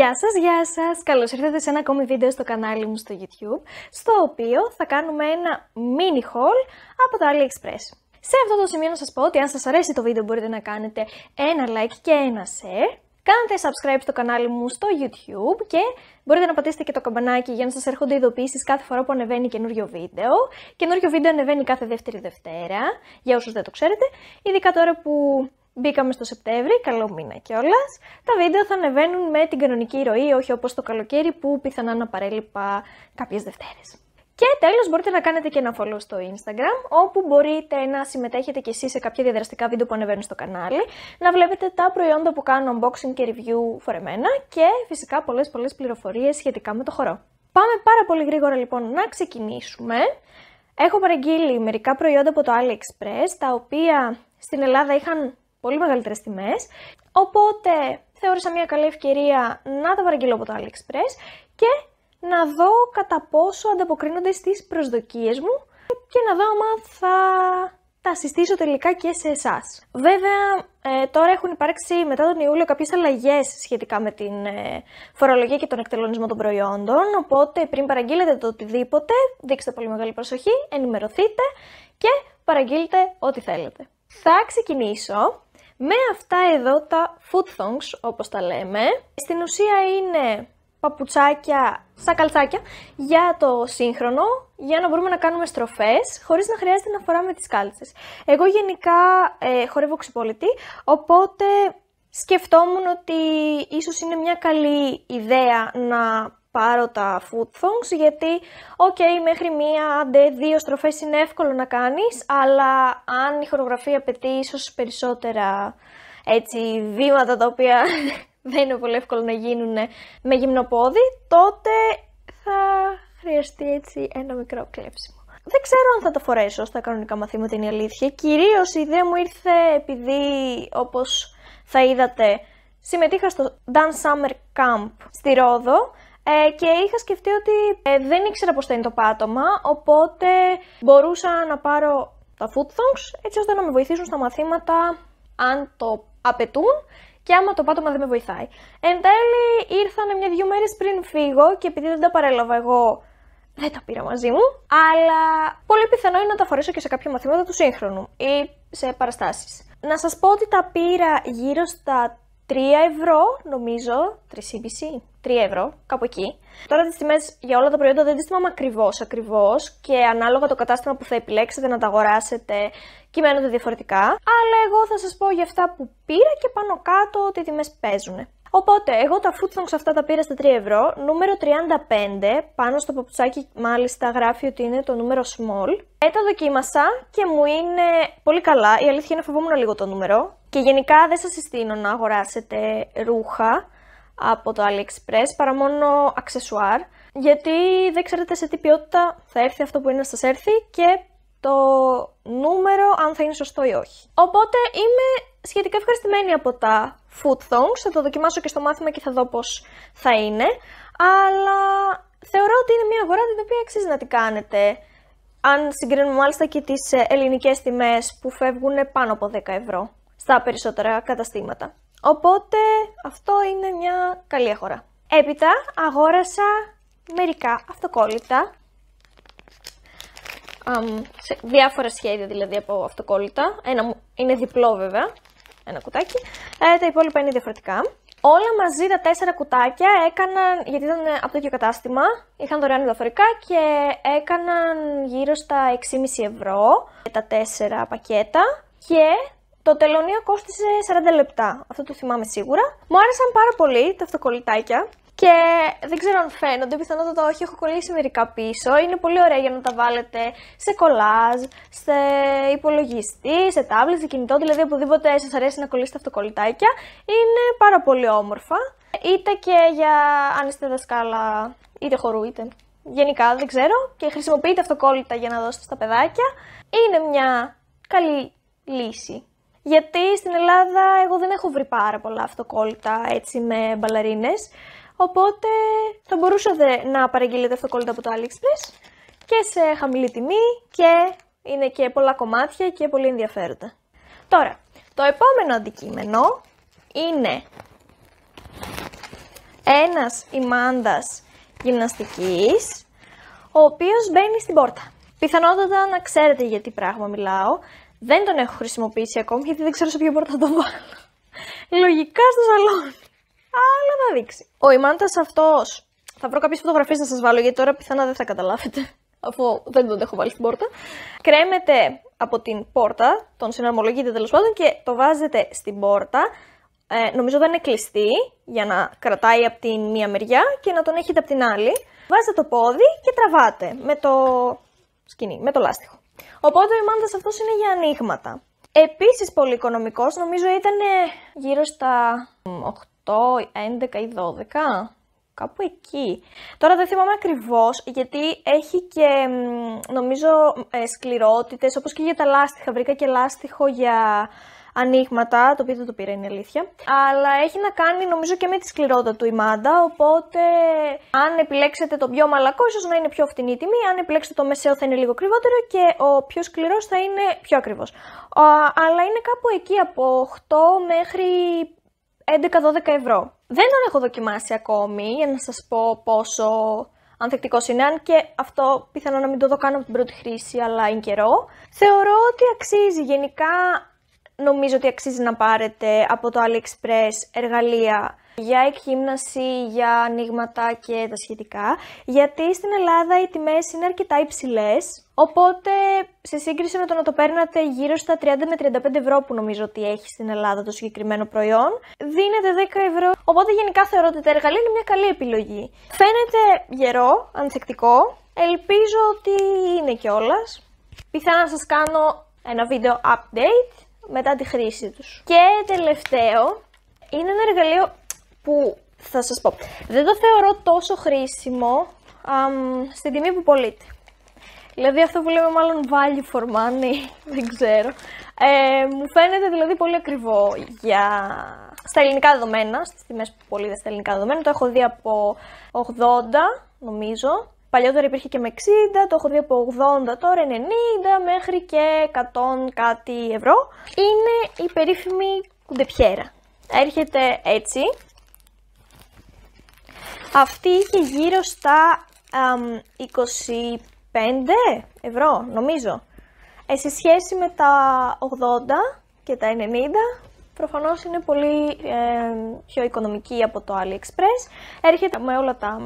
Γεια σας, γεια σας! Καλώς ήρθατε σε ένα ακόμη βίντεο στο κανάλι μου στο YouTube, στο οποίο θα κάνουμε ένα mini haul από το AliExpress. Σε αυτό το σημείο να σας πω ότι αν σας αρέσει το βίντεο μπορείτε να κάνετε ένα like και ένα share, κάντε subscribe στο κανάλι μου στο YouTube και μπορείτε να πατήσετε και το καμπανάκι για να σας έρχονται ειδοποιήσεις κάθε φορά που ανεβαίνει καινούριο βίντεο. Καινούριο βίντεο ανεβαίνει κάθε δεύτερη Δευτέρα, για όσους δεν το ξέρετε, ειδικά τώρα που Μπήκαμε στο Σεπτέμβρη, καλό μήνα κιόλας. Τα βίντεο θα ανεβαίνουν με την κανονική ροή, όχι όπως το καλοκαίρι που πιθανά να παρέλειπα κάποιες Δευτέρες. Και τέλος μπορείτε να κάνετε και ένα follow στο Instagram, όπου μπορείτε να συμμετέχετε κι εσείς σε κάποια διαδραστικά βίντεο που ανεβαίνουν στο κανάλι, να βλέπετε τα προϊόντα που κάνω unboxing και review φορεμένα και φυσικά πολλές πολλές πληροφορίες σχετικά με το χορό. Πάμε πάρα πολύ γρήγορα λοιπόν να ξεκινήσουμε. Έχω παραγγείλει μερικά προϊόντα από το AliExpress, τα οποία στην Ελλάδα είχαν πολύ μεγαλύτερες τιμές. Οπότε θεώρησα μια καλή ευκαιρία να τα παραγγείλω από το AliExpress και να δω κατά πόσο ανταποκρίνονται στις προσδοκίες μου και να δω άμα θα τα συστήσω τελικά και σε εσάς. Βέβαια, ε, τώρα έχουν υπάρξει μετά τον Ιούλιο κάποιες αλλαγές σχετικά με την ε, φορολογία και τον εκτελονισμό των προϊόντων. Οπότε, πριν παραγγείλετε το οτιδήποτε, δείξτε πολύ μεγάλη προσοχή, ενημερωθείτε και παραγγείλετε ό,τι θέλετε. Θα ξεκινήσω με αυτά εδώ τα food thongs, όπως τα λέμε, στην ουσία είναι παπουτσάκια, σαν καλτσάκια, για το σύγχρονο, για να μπορούμε να κάνουμε στροφές, χωρίς να χρειάζεται να φοράμε τις κάλτσες. Εγώ γενικά ε, χορεύω οπότε σκεφτόμουν ότι ίσως είναι μια καλή ιδέα να πάρω τα food thongs γιατί, οκ, μέχρι μία, άντε, δύο στροφές είναι εύκολο να κάνεις, αλλά αν η χορογραφία απαιτεί ίσως περισσότερα έτσι βήματα τα οποία δεν είναι πολύ εύκολο να γίνουν με γυμνοπόδι, τότε θα χρειαστεί έτσι ένα μικρό κλέψιμο. Δεν ξέρω αν θα το φορέσω στα κανονικά μαθήματα, είναι η αλήθεια. Κυρίως η ιδέα μου ήρθε επειδή, όπως θα είδατε, συμμετείχα στο Dance Summer Camp στη Ρόδο ε, και είχα σκεφτεί ότι ε, δεν ήξερα πώς θα είναι το πάτωμα, οπότε μπορούσα να πάρω τα food thongs έτσι ώστε να με βοηθήσουν στα μαθήματα αν το απαιτούν και άμα το πάτωμα δεν με βοηθάει. Εν τέλει ήρθανε μια-δυο μέρες πριν φύγω και επειδή δεν τα παρέλαβα εγώ δεν τα πήρα μαζί μου, αλλά πολύ πιθανό είναι να τα φορέσω και σε κάποια μαθήματα του σύγχρονου ή σε παραστάσεις. Να σας πω ότι τα πήρα γύρω στα 3 ευρώ, νομίζω, 3,5, 3 ευρώ, κάπου εκεί. Τώρα τις τιμές για όλα τα προϊόντα δεν τις θυμάμαι ακριβώς, ακριβώς και ανάλογα το κατάστημα που θα επιλέξετε να τα αγοράσετε κυμαίνονται διαφορετικά. Αλλά εγώ θα σας πω για αυτά που πήρα και πάνω κάτω ότι οι τιμές παίζουν. Οπότε, εγώ τα σε αυτά τα πήρα στα 3 ευρώ. Νούμερο 35, πάνω στο παπουτσάκι μάλιστα γράφει ότι είναι το νούμερο small. Ε, τα δοκίμασα και μου είναι πολύ καλά. Η αλήθεια είναι φοβόμουν λίγο το νούμερο. Και γενικά δεν σας συστήνω να αγοράσετε ρούχα από το AliExpress παρά μόνο αξεσουάρ. Γιατί δεν ξέρετε σε τι ποιότητα θα έρθει αυτό που είναι να σας έρθει και το νούμερο αν θα είναι σωστό ή όχι. Οπότε είμαι σχετικά ευχαριστημένη από τα food thongs, θα το δοκιμάσω και στο μάθημα και θα δω πώς θα είναι, αλλά θεωρώ ότι είναι μια αγορά την οποία αξίζει να την κάνετε. Αν συγκρίνουμε μάλιστα και τις ε, ελληνικές τιμές που φεύγουν πάνω από 10 ευρώ στα περισσότερα καταστήματα. Οπότε αυτό είναι μια καλή αγορά. Έπειτα αγόρασα μερικά αυτοκόλλητα. Um, διάφορα σχέδια δηλαδή από αυτοκόλλητα. Ένα είναι διπλό βέβαια ένα κουτάκι. Ε, τα υπόλοιπα είναι διαφορετικά. Όλα μαζί τα τέσσερα κουτάκια έκαναν, γιατί ήταν ε, από το ίδιο κατάστημα, είχαν δωρεάν ενδοφορικά και έκαναν γύρω στα 6,5 ευρώ τα τέσσερα πακέτα και το τελωνίο κόστισε 40 λεπτά, αυτό το θυμάμαι σίγουρα. Μου άρεσαν πάρα πολύ τα αυτοκολλητάκια, και δεν ξέρω αν φαίνονται, πιθανότατα όχι, έχω κολλήσει μερικά πίσω. Είναι πολύ ωραία για να τα βάλετε σε κολάζ, σε υπολογιστή, σε τάμπλε, σε κινητό, δηλαδή οπουδήποτε σας αρέσει να κολλήσετε αυτοκολλητάκια. Είναι πάρα πολύ όμορφα. Είτε και για αν είστε δασκάλα, είτε χορού, είτε γενικά, δεν ξέρω. Και χρησιμοποιείτε αυτοκόλλητα για να δώσετε στα παιδάκια. Είναι μια καλή λύση. Γιατί στην Ελλάδα εγώ δεν έχω βρει πάρα πολλά αυτοκόλλητα έτσι με μπαλαρίνες. Οπότε θα μπορούσατε να παραγγείλετε αυτοκόλλητα από το AliExpress και σε χαμηλή τιμή και είναι και πολλά κομμάτια και πολύ ενδιαφέροντα. Τώρα, το επόμενο αντικείμενο είναι ένας ημάντας γυμναστικής, ο οποίος μπαίνει στην πόρτα. Πιθανότατα να ξέρετε για τι πράγμα μιλάω. Δεν τον έχω χρησιμοποιήσει ακόμη γιατί δεν ξέρω σε ποια πόρτα τον βάλω. Λογικά στο σαλόνι. Αλλά θα δείξει. Ο Ιμάντας αυτός. Θα βρω κάποιες φωτογραφίες να σας βάλω γιατί τώρα πιθανά δεν θα καταλάβετε. Αφού δεν τον έχω βάλει στην πόρτα. Κρέμεται από την πόρτα, τον συναρμολογείτε τέλος πάντων και το βάζετε στην πόρτα. Ε, νομίζω δεν είναι κλειστή για να κρατάει από την μία μεριά και να τον έχετε από την άλλη. Βάζετε το πόδι και τραβάτε με το σκηνή, με το λάστιχο. Οπότε ο ημάντα αυτός είναι για ανοίγματα. Επίσης πολύ οικονομικό, νομίζω ήταν γύρω στα 11 ή 12, κάπου εκεί. Τώρα δεν θυμάμαι ακριβώς, γιατί έχει και νομίζω ε, σκληρότητες, όπως και για τα λάστιχα. Βρήκα και λάστιχο για ανοίγματα, το οποίο δεν το πήρα είναι αλήθεια. Αλλά έχει να κάνει νομίζω και με τη σκληρότητα του η μάντα, οπότε αν επιλέξετε το πιο μαλακό ίσως να είναι πιο φτηνή τιμή, αν επιλέξετε το μεσαίο θα είναι λίγο ακριβότερο και ο πιο σκληρός θα είναι πιο ακριβώς. αλλά είναι κάπου εκεί από 8 μέχρι 11-12 ευρώ. Δεν τον έχω δοκιμάσει ακόμη για να σας πω πόσο ανθεκτικός είναι, αν και αυτό πιθανό να μην το δω καν από την πρώτη χρήση, αλλά είναι καιρό. Θεωρώ ότι αξίζει. Γενικά νομίζω ότι αξίζει να πάρετε από το AliExpress εργαλεία για εκχύμναση, για ανοίγματα και τα σχετικά, γιατί στην Ελλάδα οι τιμές είναι αρκετά υψηλές Οπότε, σε σύγκριση με το να το παίρνατε γύρω στα 30 με 35 ευρώ που νομίζω ότι έχει στην Ελλάδα το συγκεκριμένο προϊόν, δίνεται 10 ευρώ. Οπότε, γενικά θεωρώ ότι τα εργαλεία είναι μια καλή επιλογή. Φαίνεται γερό, ανθεκτικό. Ελπίζω ότι είναι κιόλας. Πιθανά να σας κάνω ένα βίντεο update μετά τη χρήση τους. Και τελευταίο, είναι ένα εργαλείο που θα σας πω. Δεν το θεωρώ τόσο χρήσιμο στην τιμή που πωλείται. Δηλαδή αυτό που λέμε μάλλον value for money, δεν ξέρω. Ε, μου φαίνεται δηλαδή πολύ ακριβό για... στα ελληνικά δεδομένα, στις τιμές που δε στα ελληνικά δεδομένα. Το έχω δει από 80 νομίζω. Παλιότερα υπήρχε και με 60, το έχω δει από 80, τώρα 90 μέχρι και 100 κάτι ευρώ. Είναι η περίφημη κουντεπιέρα. Έρχεται έτσι. Αυτή είχε γύρω στα 5 ευρώ, νομίζω. Ε, σε σχέση με τα 80 και τα 90, προφανώς είναι πολύ ε, πιο οικονομική από το AliExpress. Έρχεται με όλα τα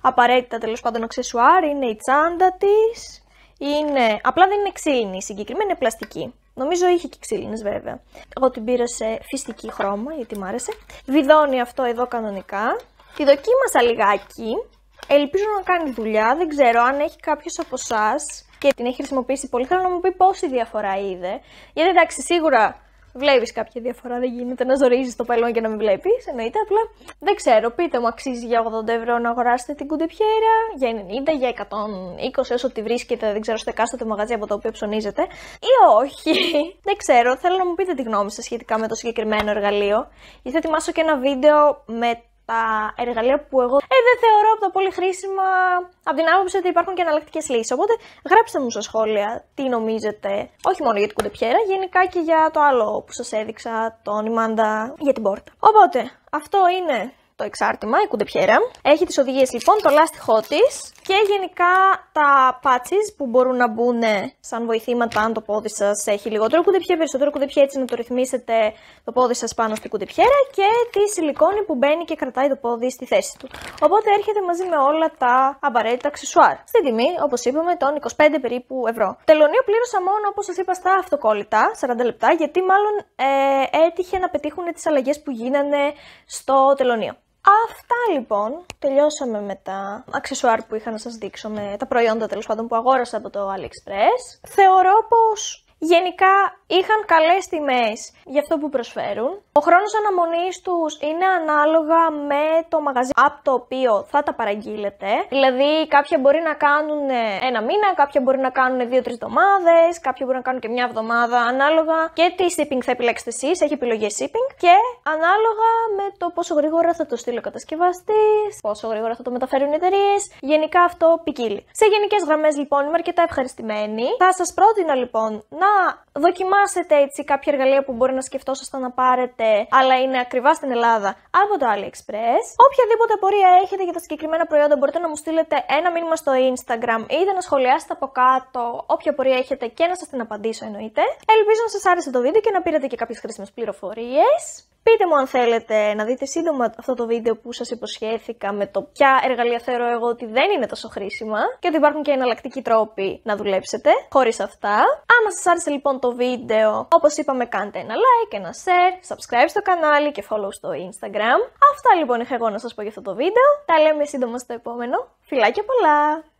απαραίτητα τέλος πάντων αξεσουάρ, είναι η τσάντα της, είναι... απλά δεν είναι ξύλινη συγκεκριμένη, είναι πλαστική. Νομίζω είχε και ξύλινες βέβαια. Εγώ την πήρα σε φυστική χρώμα γιατί μ' άρεσε. Βιδώνει αυτό εδώ κανονικά. Τη δοκίμασα λιγάκι Ελπίζω να κάνει δουλειά. Δεν ξέρω αν έχει κάποιος από εσά και την έχει χρησιμοποιήσει πολύ. Θέλω να μου πει πόση διαφορά είδε. Γιατί εντάξει, σίγουρα βλέπεις κάποια διαφορά. Δεν γίνεται να ζορίζεις το πελόν και να μην βλέπεις. Εννοείται. Απλά δεν ξέρω. Πείτε μου, αξίζει για 80 ευρώ να αγοράσετε την κουντεπιέρα, για 90, για 120, όσο τη βρίσκεται, δεν ξέρω, στο εκάστοτε μαγαζί από το οποίο ψωνίζετε. Ή όχι. δεν ξέρω. Θέλω να μου πείτε τη γνώμη σας σχετικά με το συγκεκριμένο εργαλείο. Γιατί θα ετοιμάσω και ένα βίντεο με τα εργαλεία που εγώ ε, δεν θεωρώ από τα πολύ χρήσιμα από την άποψη ότι υπάρχουν και αναλλακτικές λύσεις. Οπότε γράψτε μου στα σχόλια τι νομίζετε, όχι μόνο για την κουντεπιέρα, γενικά και για το άλλο που σας έδειξα, τον Ιμάντα για την πόρτα. Οπότε αυτό είναι το εξάρτημα, η κουντεπιέρα. Έχει τις οδηγίες λοιπόν, το λάστιχό τη και γενικά τα patches που μπορούν να μπουν σαν βοηθήματα αν το πόδι σας έχει λιγότερο κουντεπιέ, περισσότερο κουντεπιέ έτσι να το ρυθμίσετε το πόδι σας πάνω στην κουντεπιέρα και τη σιλικόνη που μπαίνει και κρατάει το πόδι στη θέση του. Οπότε έρχεται μαζί με όλα τα απαραίτητα αξεσουάρ. Στην τιμή, όπως είπαμε, των 25 περίπου ευρώ. Τελωνίο πλήρωσα μόνο, όπως σας είπα, στα αυτοκόλλητα, 40 λεπτά, γιατί μάλλον ε, έτυχε να πετύχουν τις αλλαγές που γίνανε στο τελωνίο. Αυτά λοιπόν, τελειώσαμε με τα αξεσουάρ που είχα να σας δείξω, με τα προϊόντα τέλος πάντων που αγόρασα από το AliExpress. Θεωρώ πως, γενικά είχαν καλές τιμές για αυτό που προσφέρουν. Ο χρόνος αναμονής τους είναι ανάλογα με το μαγαζί από το οποίο θα τα παραγγείλετε. Δηλαδή κάποια μπορεί να κάνουν ε, ένα μήνα, κάποια μπορεί να κάνουν δύο-τρει εβδομάδες, κάποια μπορεί να κάνουν και μια εβδομάδα, ανάλογα και τι shipping θα επιλέξετε εσείς, έχει επιλογέ shipping και ανάλογα με το πόσο γρήγορα θα το στείλει ο κατασκευαστής, πόσο γρήγορα θα το μεταφέρουν οι εταιρείες. Γενικά αυτό ποικίλει. Σε γενικές γραμμές λοιπόν είμαι αρκετά ευχαριστημένη. Θα σας πρότεινα λοιπόν να δοκιμάσετε δοκιμάσετε έτσι κάποια εργαλεία που μπορεί να σκεφτόσαστε να πάρετε, αλλά είναι ακριβά στην Ελλάδα από το AliExpress. Οποιαδήποτε πορεία έχετε για τα συγκεκριμένα προϊόντα, μπορείτε να μου στείλετε ένα μήνυμα στο Instagram, ή να σχολιάσετε από κάτω όποια πορεία έχετε και να σας την απαντήσω εννοείται. Ελπίζω να σας άρεσε το βίντεο και να πήρατε και κάποιες χρήσιμες πληροφορίες. Πείτε μου αν θέλετε να δείτε σύντομα αυτό το βίντεο που σας υποσχέθηκα με το ποια εργαλεία θεωρώ εγώ ότι δεν είναι τόσο χρήσιμα και ότι υπάρχουν και εναλλακτικοί τρόποι να δουλέψετε χωρίς αυτά. Άμα σας άρεσε λοιπόν το βίντεο, όπως είπαμε κάντε ένα like, ένα share, subscribe στο κανάλι και follow στο Instagram. Αυτά λοιπόν είχα εγώ να σας πω για αυτό το βίντεο. Τα λέμε σύντομα στο επόμενο. Φιλάκια πολλά!